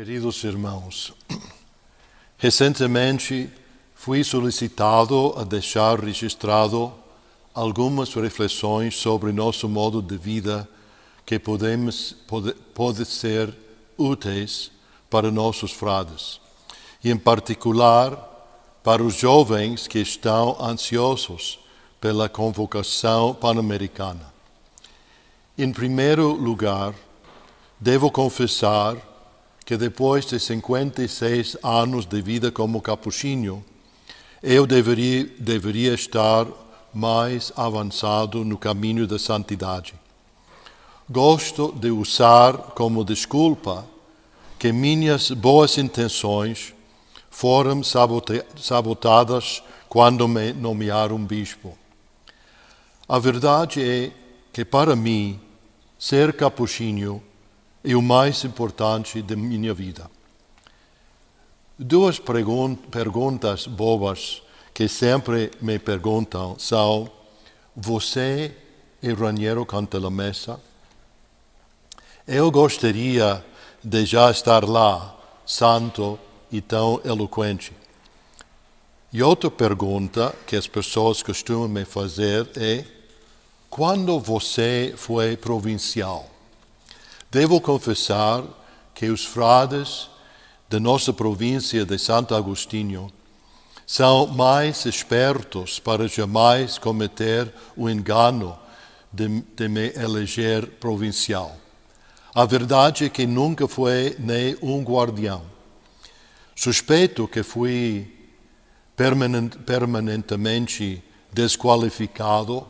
Queridos irmãos, recentemente fui solicitado a deixar registrado algumas reflexões sobre nosso modo de vida que podemos pode, pode ser úteis para nossos frades e em particular para os jovens que estão ansiosos pela convocação pan-americana. Em primeiro lugar, devo confessar que depois de 56 anos de vida como capuchinho, eu deveria, deveria estar mais avançado no caminho da santidade. Gosto de usar como desculpa que minhas boas intenções foram sabotadas quando me nomearam bispo. A verdade é que, para mim, ser capuchinho e o mais importante da minha vida. Duas perguntas bobas que sempre me perguntam são: Você e é Raniero mesa? Eu gostaria de já estar lá, santo e tão eloquente. E outra pergunta que as pessoas costumam me fazer é: quando você foi provincial? Devo confessar que os frades da nossa província de Santo Agostinho são mais espertos para jamais cometer o engano de, de me eleger provincial. A verdade é que nunca fui nem um guardião. Suspeito que fui permanentemente desqualificado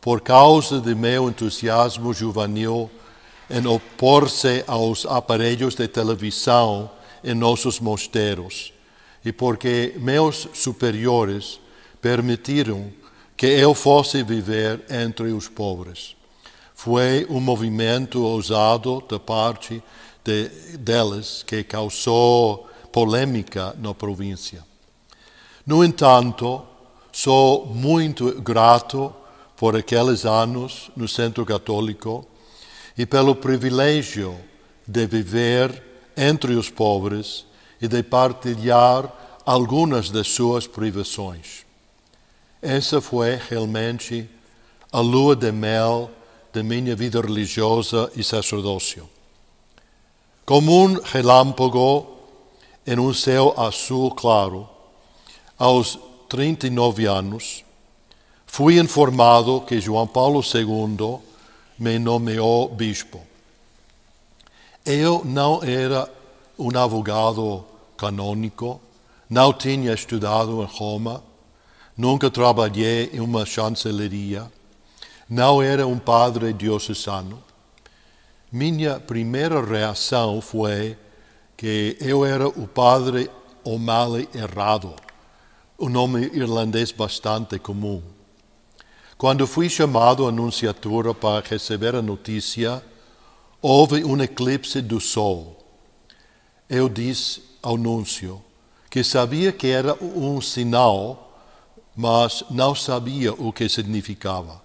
por causa de meu entusiasmo juvenil em opor-se aos aparelhos de televisão em nossos mosteiros e porque meus superiores permitiram que eu fosse viver entre os pobres. Foi um movimento ousado da parte de, deles que causou polêmica na província. No entanto, sou muito grato por aqueles anos no Centro Católico e pelo privilégio de viver entre os pobres e de partilhar algumas das suas privações. Essa foi realmente a lua de mel da minha vida religiosa e sacerdócio. Como um relâmpago em um céu azul claro, aos 39 anos, fui informado que João Paulo II me nomeou bispo. Eu não era um advogado canônico, não tinha estudado em Roma, nunca trabalhei em uma chancelaria, não era um padre diocesano. Minha primeira reação foi que eu era o padre O'Malley errado, um nome irlandês bastante comum. Quando fui chamado à anunciatura para receber a notícia, houve um eclipse do sol. Eu disse ao anúncio que sabia que era um sinal, mas não sabia o que significava.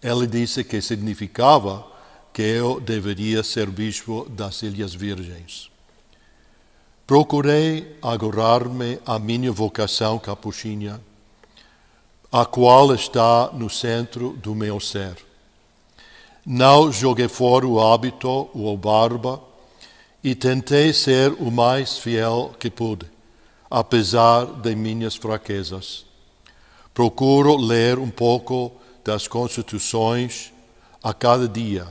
Ele disse que significava que eu deveria ser bispo das Ilhas Virgens. Procurei agarrar-me à minha vocação capuchinha a qual está no centro do meu ser. Não joguei fora o hábito ou a barba e tentei ser o mais fiel que pude, apesar de minhas fraquezas. Procuro ler um pouco das Constituições a cada dia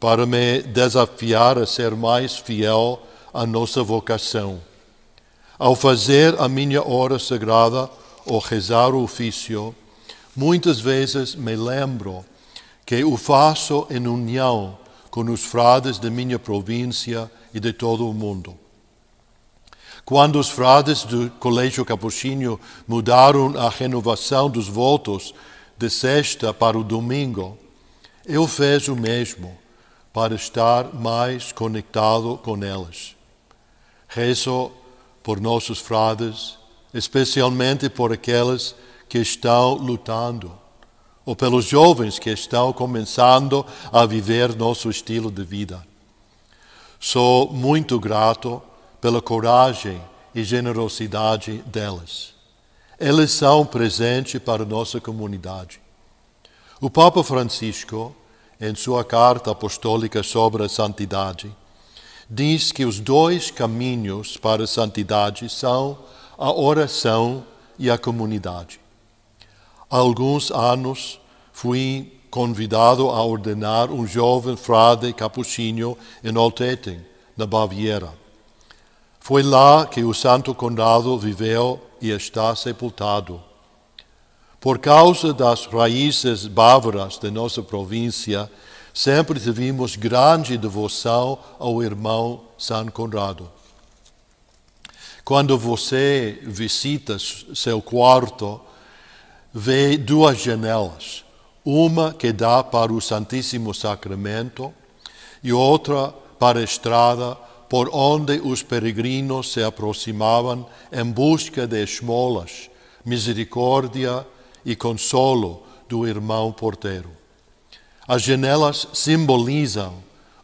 para me desafiar a ser mais fiel à nossa vocação. Ao fazer a minha hora sagrada, ou rezar o ofício, muitas vezes me lembro que o faço em união com os frades da minha província e de todo o mundo. Quando os frades do Colégio Capuchinho mudaram a renovação dos votos de sexta para o domingo, eu fiz o mesmo para estar mais conectado com elas. Rezo por nossos frades especialmente por aqueles que estão lutando, ou pelos jovens que estão começando a viver nosso estilo de vida. Sou muito grato pela coragem e generosidade delas. Elas são presente para nossa comunidade. O Papa Francisco, em sua carta apostólica sobre a santidade, diz que os dois caminhos para a santidade são a oração e a comunidade. Há alguns anos fui convidado a ordenar um jovem frade capuchinho em Altetem, na Baviera. Foi lá que o santo condado viveu e está sepultado. Por causa das raízes bávaras de nossa província, sempre tivemos grande devoção ao irmão San Conrado. Quando você visita seu quarto, vê duas janelas, uma que dá para o Santíssimo Sacramento e outra para a estrada por onde os peregrinos se aproximavam em busca de esmolas, misericórdia e consolo do irmão porteiro. As janelas simbolizam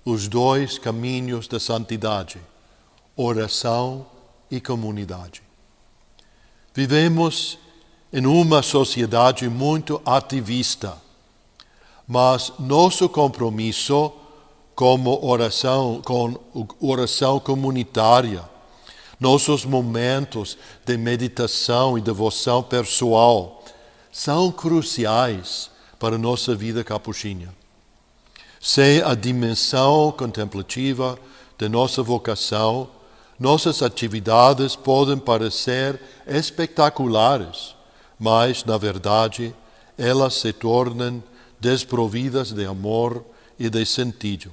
os dois caminhos da santidade, oração e comunidade. Vivemos em uma sociedade muito ativista, mas nosso compromisso como oração, com oração comunitária, nossos momentos de meditação e devoção pessoal são cruciais para nossa vida capuchinha. Sem a dimensão contemplativa de nossa vocação, nossas atividades podem parecer espectaculares, mas, na verdade, elas se tornam desprovidas de amor e de sentido.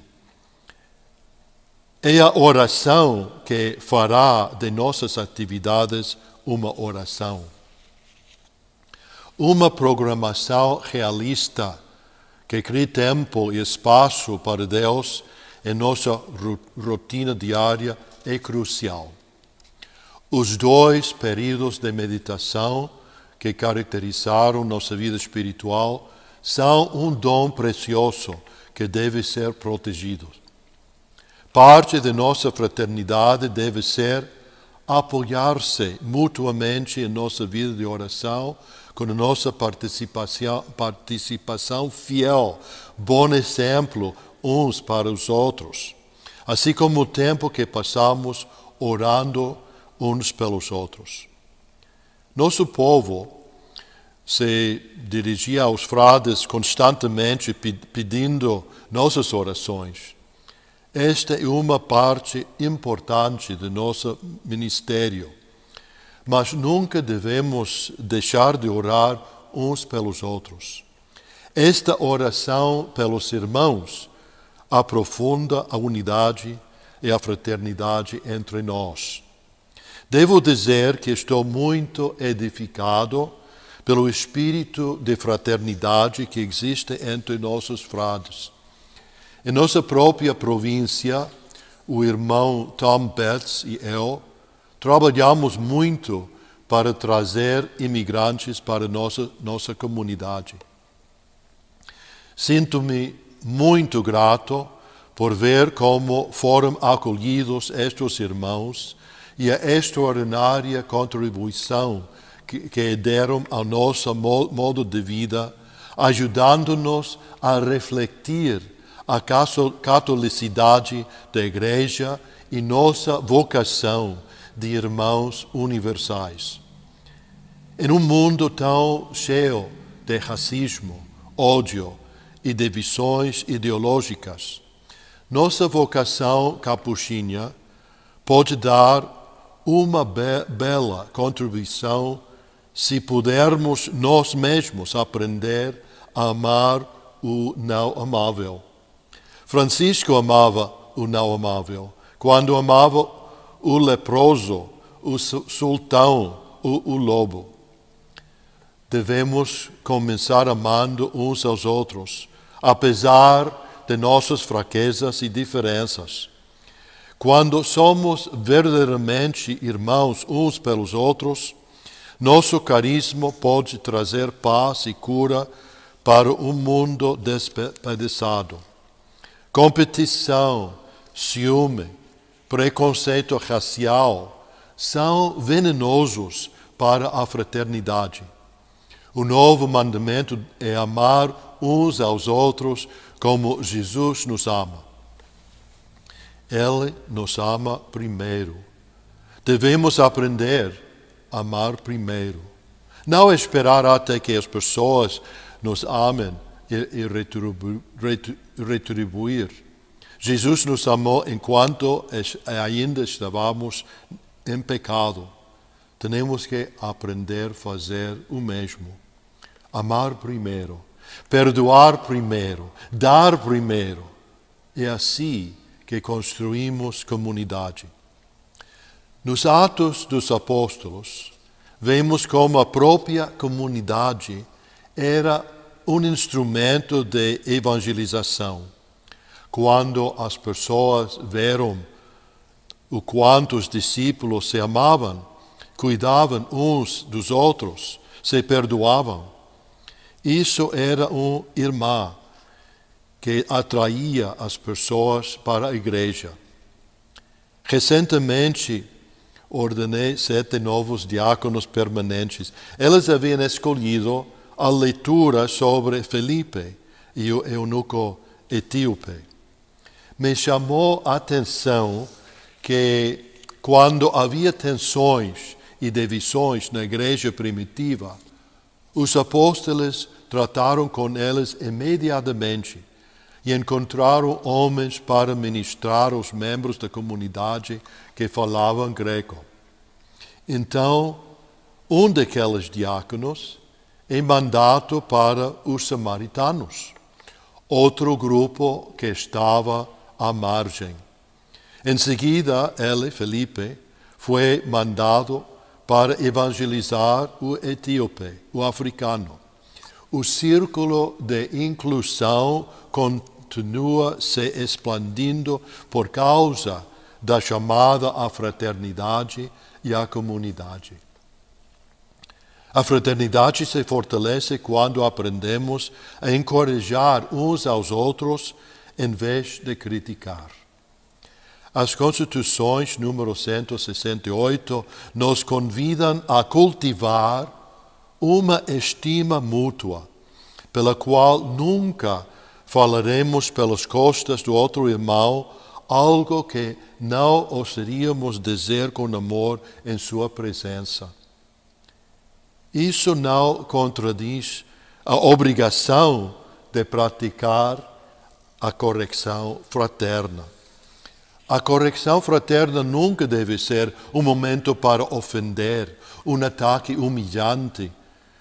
É a oração que fará de nossas atividades uma oração. Uma programação realista que crie tempo e espaço para Deus em nossa rotina diária é crucial. Os dois períodos de meditação que caracterizaram nossa vida espiritual são um dom precioso que deve ser protegido. Parte de nossa fraternidade deve ser apoiar-se mutuamente em nossa vida de oração com a nossa participação, participação fiel, bom exemplo uns para os outros assim como o tempo que passamos orando uns pelos outros. Nosso povo se dirigia aos frades constantemente pedindo nossas orações. Esta é uma parte importante do nosso ministério, mas nunca devemos deixar de orar uns pelos outros. Esta oração pelos irmãos aprofunda a unidade e a fraternidade entre nós. Devo dizer que estou muito edificado pelo espírito de fraternidade que existe entre nossos frades. Em nossa própria província, o irmão Tom Betts e eu trabalhamos muito para trazer imigrantes para nossa nossa comunidade. Sinto-me muito grato por ver como foram acolhidos estes irmãos e a extraordinária contribuição que, que deram ao nosso modo de vida, ajudando-nos a refletir a catolicidade da Igreja e nossa vocação de irmãos universais. Em um mundo tão cheio de racismo, ódio, e divisões ideológicas. Nossa vocação capuchinha pode dar uma be bela contribuição se pudermos nós mesmos aprender a amar o não amável. Francisco amava o não amável. Quando amava o leproso, o sultão, o, o lobo. Devemos começar amando uns aos outros apesar de nossas fraquezas e diferenças. Quando somos verdadeiramente irmãos uns pelos outros, nosso carisma pode trazer paz e cura para um mundo despedaçado. Competição, ciúme, preconceito racial são venenosos para a fraternidade. O novo mandamento é amar uns aos outros como Jesus nos ama. Ele nos ama primeiro. Devemos aprender a amar primeiro. Não esperar até que as pessoas nos amem e, retribuir. Jesus nos amou enquanto ainda estávamos em pecado. Temos que aprender a fazer o mesmo. Amar primeiro, perdoar primeiro, dar primeiro. É assim que construímos comunidade. Nos Atos dos Apóstolos, vemos como a própria comunidade era um instrumento de evangelização. Quando as pessoas viram o quanto os discípulos se amavam, cuidavam uns dos outros, se perdoavam, isso era um irmão que atraía as pessoas para a igreja. Recentemente, ordenei sete novos diáconos permanentes. Eles haviam escolhido a leitura sobre Felipe e o eunuco etíope. Me chamou a atenção que, quando havia tensões e divisões na igreja primitiva, os apóstolos trataram com eles imediatamente e encontraram homens para ministrar aos membros da comunidade que falavam grego. Então, um daqueles diáconos é mandado para os samaritanos, outro grupo que estava à margem. Em seguida, ele, Felipe, foi mandado para evangelizar o etíope, o africano. O círculo de inclusão continua se expandindo por causa da chamada à fraternidade e à comunidade. A fraternidade se fortalece quando aprendemos a encorajar uns aos outros em vez de criticar. As Constituições número 168 nos convidam a cultivar uma estima mútua, pela qual nunca falaremos pelas costas do outro irmão algo que não ousaríamos dizer com amor em sua presença. Isso não contradiz a obrigação de praticar a correção fraterna. A correção fraterna nunca deve ser um momento para ofender, um ataque humilhante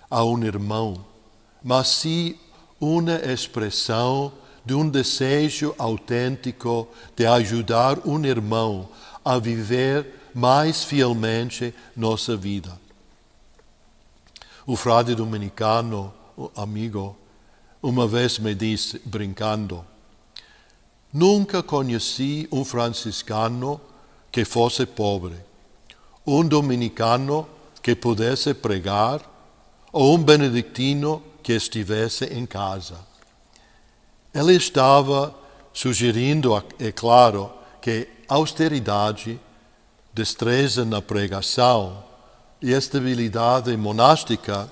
a um irmão, mas sim uma expressão de um desejo autêntico de ajudar um irmão a viver mais fielmente nossa vida. O frade dominicano, amigo, uma vez me disse, brincando, Nunca conheci um franciscano que fosse pobre, um dominicano que pudesse pregar ou um benedictino que estivesse em casa. Ele estava sugerindo, é claro, que austeridade, destreza na pregação e estabilidade monástica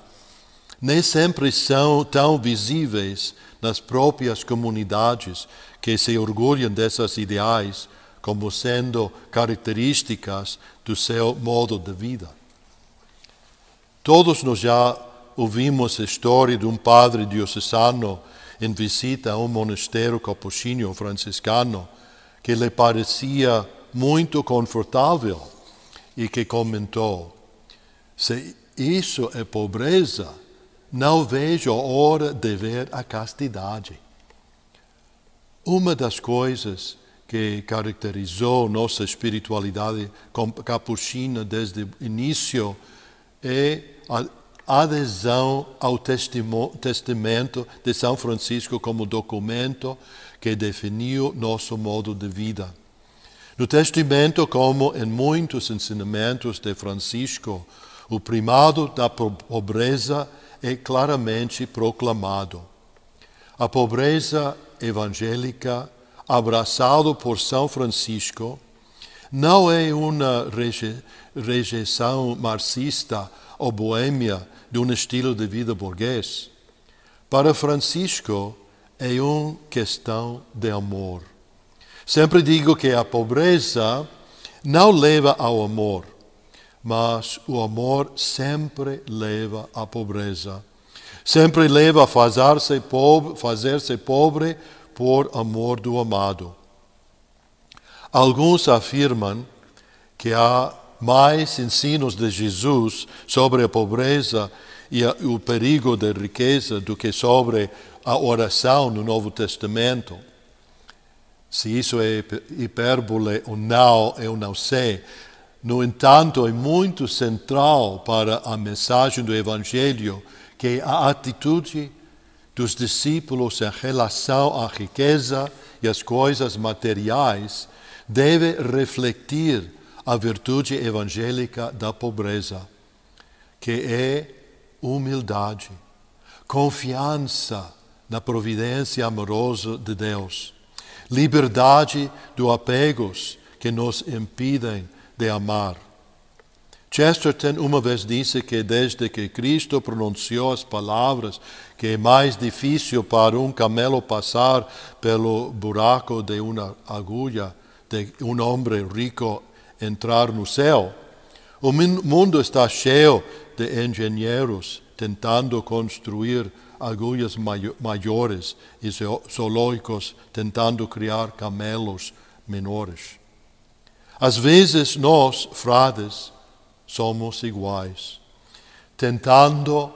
nem sempre são tão visíveis nas próprias comunidades que se orgulham desses ideais como sendo características do seu modo de vida. Todos nós já ouvimos a história de um padre diocesano em visita a um monastério capuchinho franciscano que lhe parecia muito confortável e que comentou: se isso é pobreza, não vejo a hora de ver a castidade. Uma das coisas que caracterizou nossa espiritualidade capuchina desde o início é a adesão ao testamento de São Francisco como documento que definiu nosso modo de vida. No testamento, como em muitos ensinamentos de Francisco, o primado da pobreza é claramente proclamado. A pobreza evangélica, abraçado por São Francisco, não é uma reje rejeição marxista ou boêmia de um estilo de vida burguês. Para Francisco, é uma questão de amor. Sempre digo que a pobreza não leva ao amor mas o amor sempre leva à pobreza. Sempre leva a fazer-se pobre, fazer pobre por amor do amado. Alguns afirmam que há mais ensinos de Jesus sobre a pobreza e o perigo da riqueza do que sobre a oração no Novo Testamento. Se isso é hipérbole ou não, eu não sei, no entanto, é muito central para a mensagem do Evangelho que a atitude dos discípulos em relação à riqueza e às coisas materiais deve refletir a virtude evangélica da pobreza, que é humildade, confiança na providência amorosa de Deus, liberdade do apegos que nos impedem de amar. Chesterton uma vez disse que desde que Cristo pronunciou as palavras que é mais difícil para um camelo passar pelo buraco de uma agulha de um homem rico entrar no céu, o mundo está cheio de engenheiros tentando construir agulhas maiores e zoológicos tentando criar camelos menores. Às vezes nós, frades, somos iguais, tentando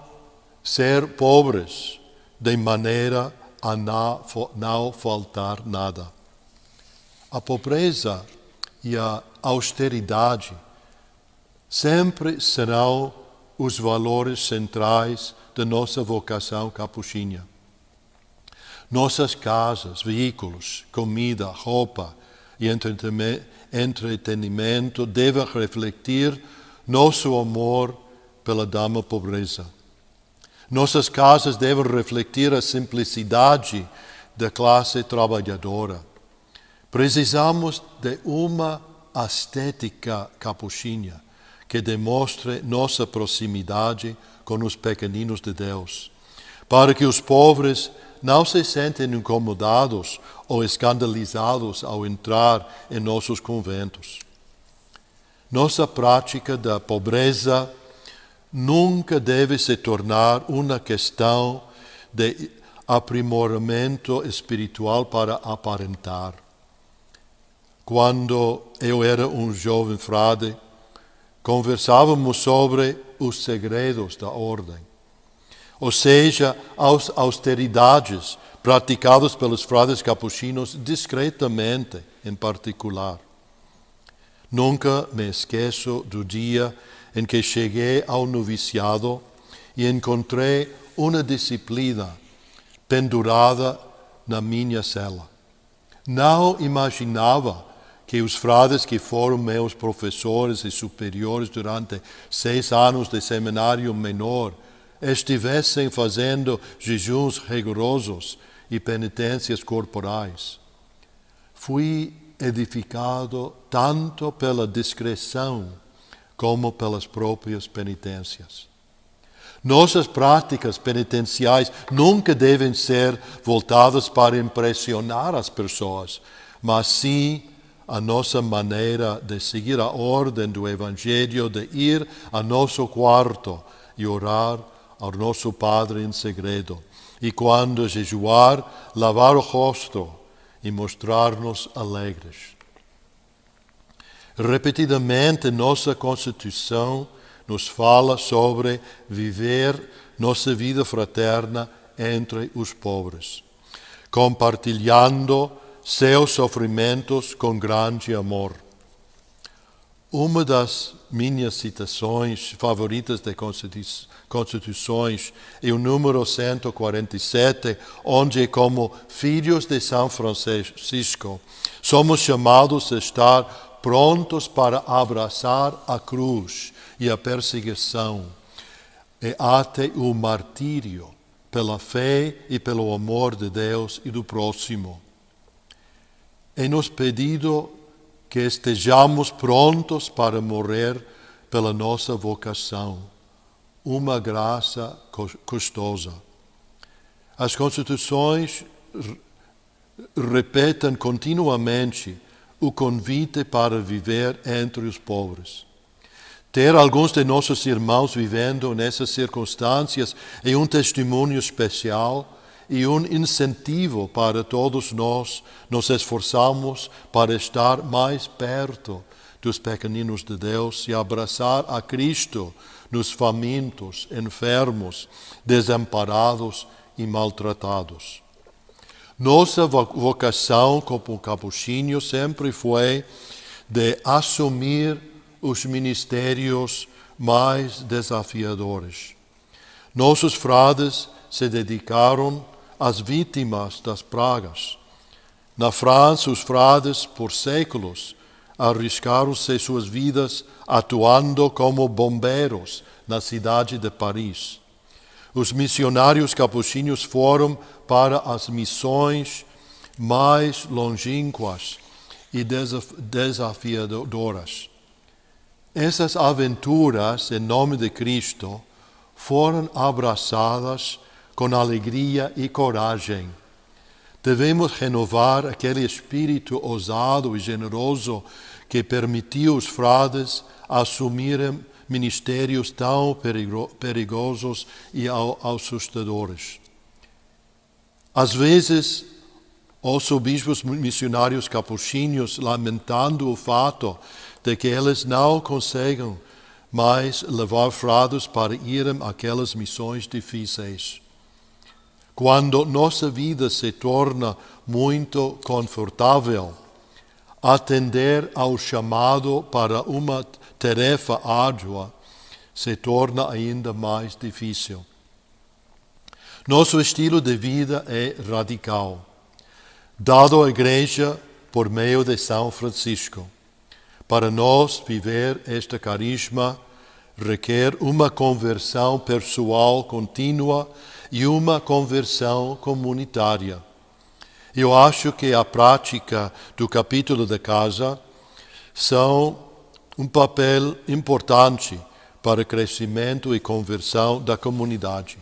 ser pobres de maneira a não faltar nada. A pobreza e a austeridade sempre serão os valores centrais da nossa vocação capuchinha. Nossas casas, veículos, comida, roupa, e entretenimento deve refletir nosso amor pela dama pobreza. Nossas casas devem refletir a simplicidade da classe trabalhadora. Precisamos de uma estética capuchinha que demonstre nossa proximidade com os pequeninos de Deus, para que os pobres não se sentem incomodados ou escandalizados ao entrar em nossos conventos. Nossa prática da pobreza nunca deve se tornar uma questão de aprimoramento espiritual para aparentar. Quando eu era um jovem frade, conversávamos sobre os segredos da ordem ou seja, as austeridades praticadas pelos frades capuchinos discretamente, em particular. Nunca me esqueço do dia em que cheguei ao noviciado e encontrei uma disciplina pendurada na minha cela. Não imaginava que os frades que foram meus professores e superiores durante seis anos de seminário menor estivessem fazendo jejuns rigorosos e penitências corporais. Fui edificado tanto pela discreção como pelas próprias penitências. Nossas práticas penitenciais nunca devem ser voltadas para impressionar as pessoas, mas sim a nossa maneira de seguir a ordem do Evangelho, de ir a nosso quarto e orar ao nosso Padre em segredo. E quando jejuar, lavar o rosto e mostrar-nos alegres. Repetidamente, nossa Constituição nos fala sobre viver nossa vida fraterna entre os pobres, compartilhando seus sofrimentos com grande amor. Uma das minhas citações favoritas da Constituição, Constituições e o número 147, onde, como filhos de São Francisco, somos chamados a estar prontos para abraçar a cruz e a perseguição, e até o martírio, pela fé e pelo amor de Deus e do próximo. É nos pedido que estejamos prontos para morrer pela nossa vocação uma graça custosa. As constituições repetem continuamente o convite para viver entre os pobres. Ter alguns de nossos irmãos vivendo nessas circunstâncias é um testemunho especial e um incentivo para todos nós nos esforçarmos para estar mais perto dos pequeninos de Deus e abraçar a Cristo nos famintos, enfermos, desamparados e maltratados. Nossa vocação como capuchinho sempre foi de assumir os ministérios mais desafiadores. Nossos frades se dedicaram às vítimas das pragas. Na França, os frades, por séculos, arriscaram-se suas vidas atuando como bombeiros na cidade de Paris. Os missionários capuchinhos foram para as missões mais longínquas e desafiadoras. Essas aventuras em nome de Cristo foram abraçadas com alegria e coragem Devemos renovar aquele espírito ousado e generoso que permitiu os frades assumirem ministérios tão perigosos e assustadores. Às vezes, os bispos missionários capuchinhos, lamentando o fato de que eles não conseguem mais levar frades para irem àquelas missões difíceis, quando nossa vida se torna muito confortável, atender ao chamado para uma tarefa árdua se torna ainda mais difícil. Nosso estilo de vida é radical, dado à Igreja por meio de São Francisco. Para nós viver este carisma requer uma conversão pessoal contínua e uma conversão comunitária. Eu acho que a prática do capítulo da casa são um papel importante para o crescimento e conversão da comunidade.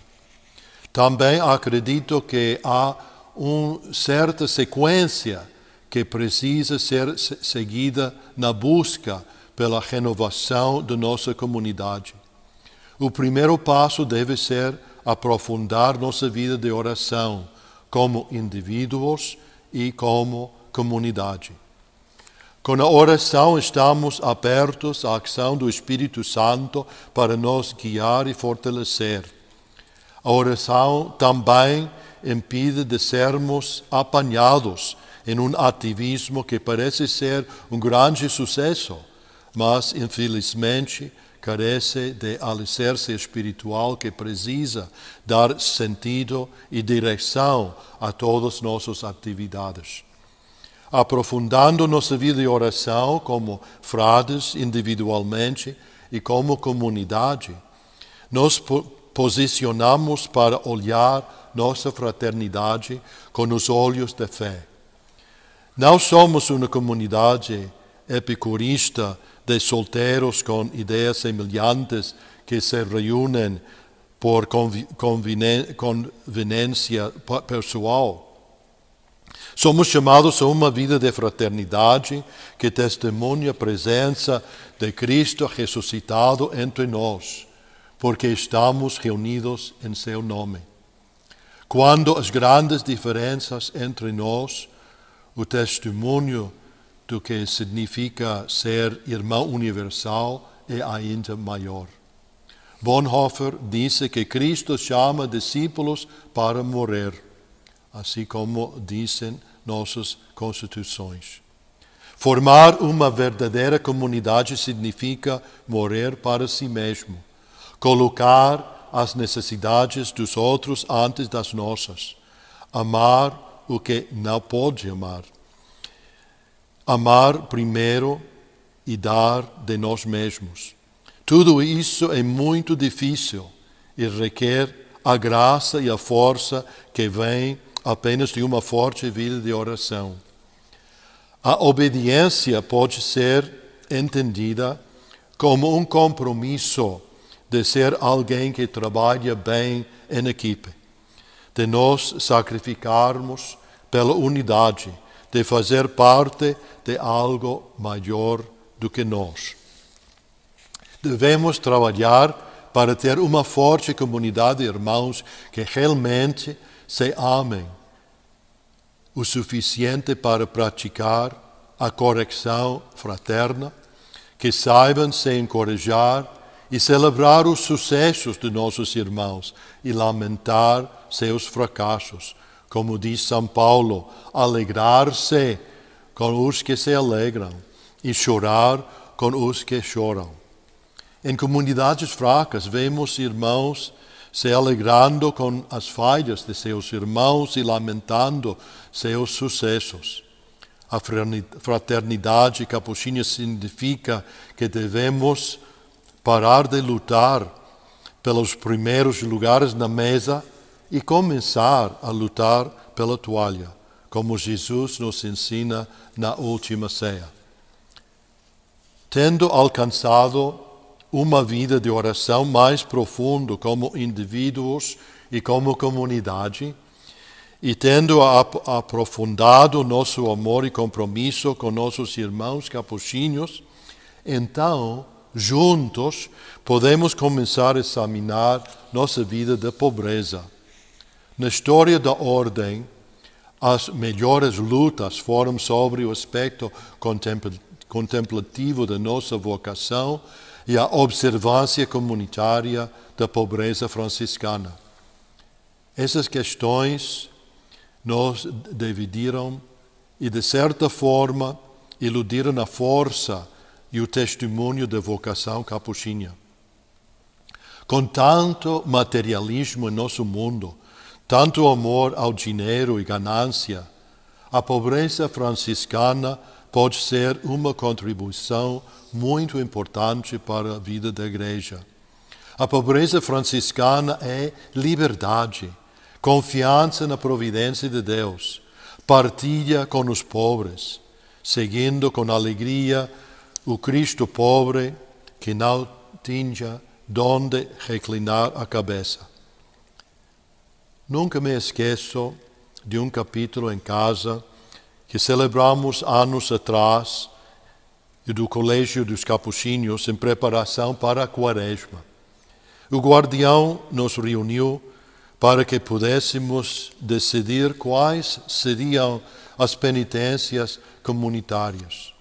Também acredito que há uma certa sequência que precisa ser seguida na busca pela renovação da nossa comunidade. O primeiro passo deve ser aprofundar nossa vida de oração, como indivíduos e como comunidade. Com a oração estamos abertos à ação do Espírito Santo para nos guiar e fortalecer. A oração também impede de sermos apanhados em um ativismo que parece ser um grande sucesso, mas infelizmente carece de alicerce espiritual que precisa dar sentido e direção a todas nossas atividades. Aprofundando nossa vida de oração como frades individualmente e como comunidade, nos posicionamos para olhar nossa fraternidade com os olhos da fé. Não somos uma comunidade epicurista de solteros con ideas semejantes que se reúnen por conveniencia pessoal. Somos chamados a uma vida de fraternidade que testemunha a presença de Cristo ressuscitado entre nós, porque estamos reunidos em seu nome. Quando as grandes diferenças entre nós, o testemunho do que significa ser irmão universal é ainda maior. Bonhoeffer disse que Cristo chama discípulos para morrer, assim como dizem nossas constituições. Formar uma verdadeira comunidade significa morrer para si mesmo, colocar as necessidades dos outros antes das nossas, amar o que não pode amar amar primeiro e dar de nós mesmos. Tudo isso é muito difícil e requer a graça e a força que vem apenas de uma forte vida de oração. A obediência pode ser entendida como um compromisso de ser alguém que trabalha bem em equipe, de nós sacrificarmos pela unidade de fazer parte de algo maior do que nós. Devemos trabalhar para ter uma forte comunidade de irmãos que realmente se amem o suficiente para praticar a correção fraterna, que saibam se encorajar e celebrar os sucessos de nossos irmãos e lamentar seus fracassos, como diz São Paulo, alegrar-se com os que se alegram e chorar com os que choram. Em comunidades fracas, vemos irmãos se alegrando com as falhas de seus irmãos e lamentando seus sucessos. A fraternidade capuchinha significa que devemos parar de lutar pelos primeiros lugares na mesa e começar a lutar pela toalha, como Jesus nos ensina na última ceia. Tendo alcançado uma vida de oração mais profunda como indivíduos e como comunidade, e tendo aprofundado nosso amor e compromisso com nossos irmãos capuchinhos, então, juntos, podemos começar a examinar nossa vida de pobreza na história da ordem, as melhores lutas foram sobre o aspecto contemplativo da nossa vocação e a observância comunitária da pobreza franciscana. Essas questões nos dividiram e, de certa forma, iludiram a força e o testemunho da vocação capuchinha. Com tanto materialismo em nosso mundo, tanto amor ao dinheiro e ganância, a pobreza franciscana pode ser uma contribuição muito importante para a vida da Igreja. A pobreza franciscana é liberdade, confiança na providência de Deus, partilha com os pobres, seguindo com alegria o Cristo pobre que não tinha donde reclinar a cabeça. Nunca me esqueço de um capítulo em casa que celebramos anos atrás e do Colégio dos Capuchinhos em preparação para a Quaresma. O guardião nos reuniu para que pudéssemos decidir quais seriam as penitências comunitárias.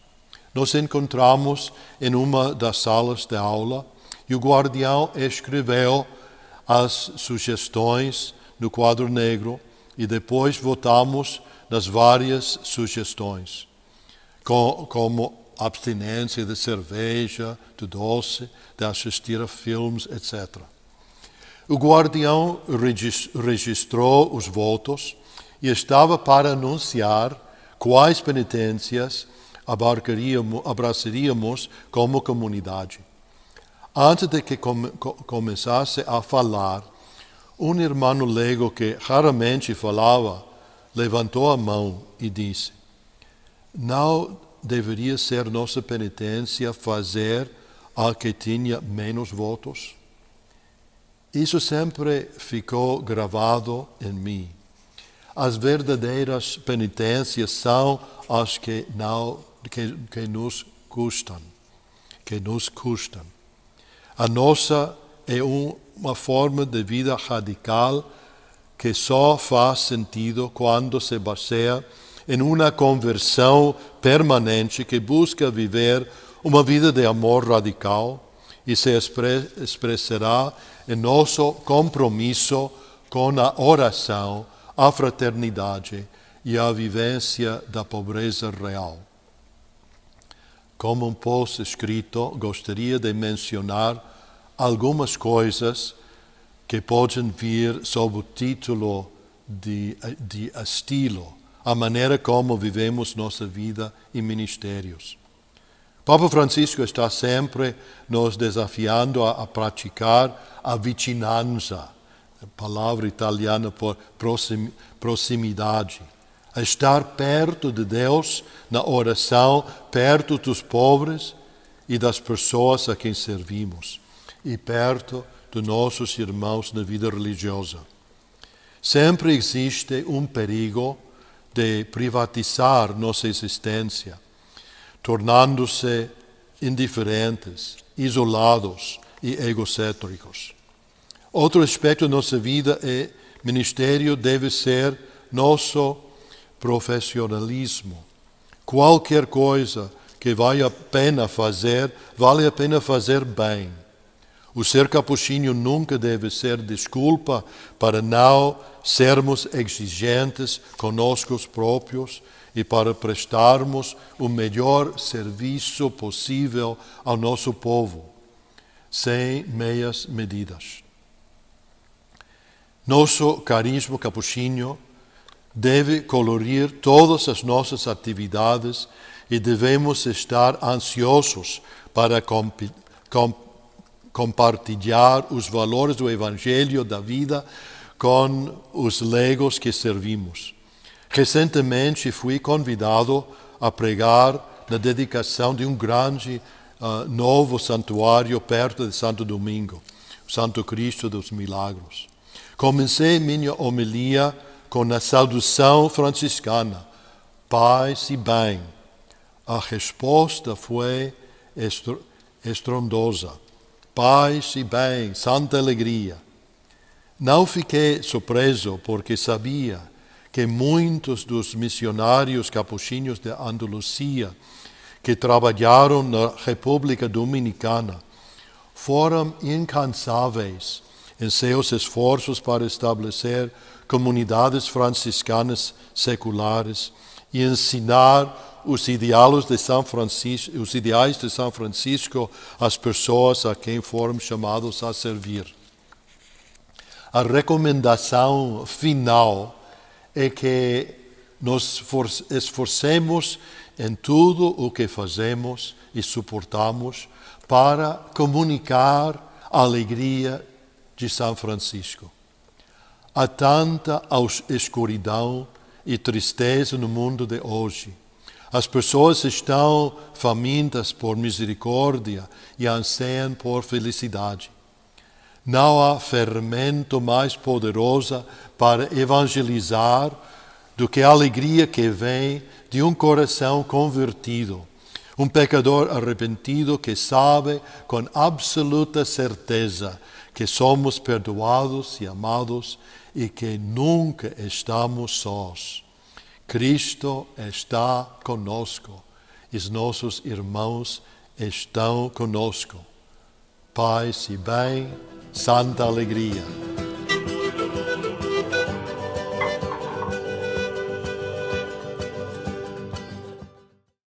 Nos encontramos em uma das salas de aula e o guardião escreveu as sugestões no quadro negro e depois votamos nas várias sugestões, como abstinência de cerveja, de doce, de assistir a filmes, etc. O guardião registrou os votos e estava para anunciar quais penitências abraçaríamos como comunidade. Antes de que come, começasse a falar, um irmão leigo que raramente falava levantou a mão e disse: Não deveria ser nossa penitência fazer a que tinha menos votos? Isso sempre ficou gravado em mim. As verdadeiras penitências são as que, não, que, que nos custam, que nos custam. A nossa é um uma forma de vida radical que só faz sentido quando se baseia em uma conversão permanente que busca viver uma vida de amor radical e se expressará em nosso compromisso com a oração, a fraternidade e a vivência da pobreza real. Como um post escrito, gostaria de mencionar algumas coisas que podem vir sob o título de, de estilo, a maneira como vivemos nossa vida e ministérios. Papa Francisco está sempre nos desafiando a, a praticar a vicinanza, palavra italiana por proxim, proximidade, a estar perto de Deus na oração, perto dos pobres e das pessoas a quem servimos e perto de nossos irmãos na vida religiosa. Sempre existe um perigo de privatizar nossa existência, tornando-se indiferentes, isolados e egocêntricos. Outro aspecto da nossa vida e é, ministério deve ser nosso profissionalismo. Qualquer coisa que vale a pena fazer, vale a pena fazer bem. O ser capuchinho nunca deve ser desculpa para não sermos exigentes conosco próprios e para prestarmos o melhor serviço possível ao nosso povo, sem meias medidas. Nosso carisma capuchinho deve colorir todas as nossas atividades e devemos estar ansiosos para comp, compartilhar os valores do Evangelho da vida com os legos que servimos. Recentemente fui convidado a pregar na dedicação de um grande uh, novo santuário perto de Santo Domingo, o Santo Cristo dos Milagros. Comecei minha homilia com a saudação franciscana, paz e bem. A resposta foi estrondosa paz e bem, santa alegria. Não fiquei surpreso porque sabia que muitos dos missionários capuchinhos de Andalucia que trabalharam na República Dominicana foram incansáveis em seus esforços para estabelecer comunidades franciscanas seculares e ensinar os ideais de São Francisco, os ideais de São Francisco às pessoas a quem foram chamados a servir. A recomendação final é que nos esforcemos em tudo o que fazemos e suportamos para comunicar a alegria de São Francisco. Há tanta escuridão e tristeza no mundo de hoje as pessoas estão famintas por misericórdia e anseiam por felicidade. Não há fermento mais poderosa para evangelizar do que a alegria que vem de um coração convertido, um pecador arrependido que sabe com absoluta certeza que somos perdoados e amados e que nunca estamos sós. Cristo está conosco, os nossos irmãos estão conosco. Paz e bem, santa alegria.